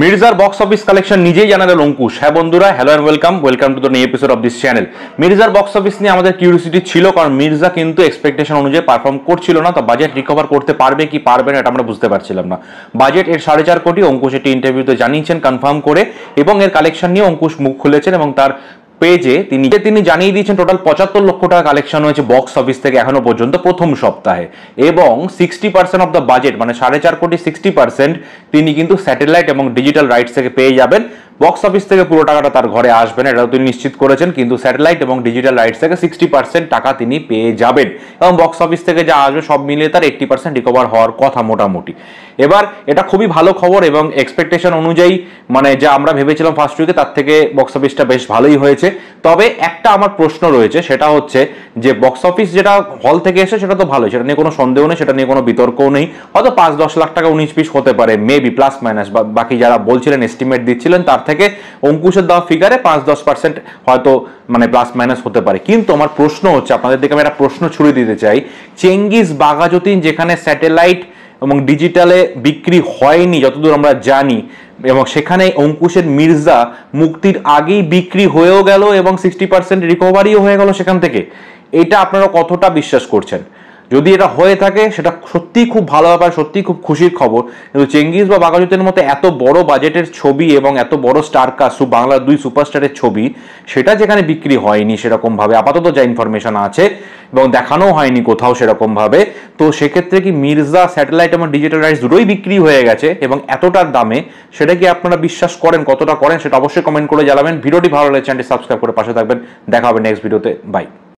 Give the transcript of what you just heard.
মির্জার box office collection নিজেই জানালেন অঙ্কুশ হ্যাঁ বন্ধুরা hello and welcome welcome to the new episode of this channel মির্জার বক্স অফিস নিয়ে আমাদের কিউরিসিটি ছিল কারণ মির্জা কিন্তু এক্সপেকটেশন অনুযায়ী পারফর্ম করছিল না তো বাজেট রিকভার করতে পারবে কি পারবে না এটা আমরা বুঝতে পারছিলাম না বাজেট এর সাড়ে চার কোটি অঙ্কুশ এটি ইন্টারভিউতে জানিয়েছেন কনফার্ম করে এবং এর কালেকশন নিয়ে অঙ্কুশ মুখ খুলেছেন এবং তার পেজে তিনি তিনি জানিয়ে দিয়েছেন টোটাল পঁচাত্তর লক্ষ টাকা কালেকশন হয়েছে বক্স অফিস থেকে এখনো পর্যন্ত প্রথম সপ্তাহে এবং sixty percent of the budget মানে সাড়ে চার কোটি সিক্সটি পার্সেন্ট তিনি কিন্তু স্যাটেলাইট এবং ডিজিটাল রাইটস থেকে পেয়ে যাবেন বক্স অফিস থেকে পুরো টাকাটা তার ঘরে আসবে না এটাও তিনি নিশ্চিত করেছেন কিন্তু স্যাটেলাইট এবং ডিজিটাল রাইটস থেকে সিক্সটি পার্সেন্ট টাকা তিনি পেয়ে যাবেন এবং বক্স অফিস থেকে যা আসবে সব মিলিয়ে তার এইট্টি পার্সেন্ট রিকভার হওয়ার কথা মোটামুটি এবার এটা খুবই ভালো খবর এবং এক্সপেকটেশন অনুযায়ী মানে যা আমরা ভেবেছিলাম ফার্স্ট উইকে তার থেকে বক্স অফিসটা বেশ ভালোই হয়েছে তবে একটা আমার প্রশ্ন রয়েছে সেটা হচ্ছে যে বক্স অফিস যেটা হল থেকে এসে সেটা তো ভালো সেটা নিয়ে কোনো সন্দেহ নেই সেটা নিয়ে কোনো বিতর্কও নেই হয়তো পাঁচ দশ লাখ টাকা উনিশ পিস হতে পারে মেবি প্লাস মাইনাস বাকি যারা বলছিলেন এস্টিমেট দিচ্ছিলেন তার থেকে অঙ্কুশের দেওয়া ফিগারে পাঁচ দশ পার্সেন্ট হয়তো মানে প্লাস মাইনাস হতে পারে কিন্তু আমার প্রশ্ন হচ্ছে আপনাদের দিকে আমি একটা প্রশ্ন ছুড়ে দিতে চাই চেঙ্গিস বাঘাযতীন যেখানে স্যাটেলাইট এবং ডিজিটালে বিক্রি হয়নি যতদূর আমরা জানি এবং সেখানে অঙ্কুশের মির্জা মুক্তির আগেই বিক্রি হয়েও গেল এবং সিক্সটি পার্সেন্ট রিকভারিও হয়ে গেল সেখান থেকে এটা আপনারা কতটা বিশ্বাস করছেন যদি এটা হয়ে থাকে সেটা সত্যিই খুব ভালো ব্যাপার সত্যিই খুব খুশির খবর কিন্তু চেঙ্গিস বা বাঘাযতীনের মতো এত বড় বাজেটের ছবি এবং এত বড় স্টার কাস্ট বাংলার দুই সুপারস্টারের ছবি সেটা যেখানে বিক্রি হয়নি সেরকমভাবে আপাতত যা ইনফরমেশন আছে এবং দেখানো হয়নি কোথাও সেরকমভাবে তো সেক্ষেত্রে কি মির্জা স্যাটেলাইট এবং ডিজিটাল রাইটস দুটোই বিক্রি হয়ে গেছে এবং এতটার দামে সেটা কি আপনারা বিশ্বাস করেন কতটা করেন সেটা অবশ্যই কমেন্ট করে জানাবেন ভিডিওটি ভালো লাগে চ্যানেলটি সাবস্ক্রাইব করে পাশে থাকবেন দেখা হবে নেক্সট ভিডিওতে বাই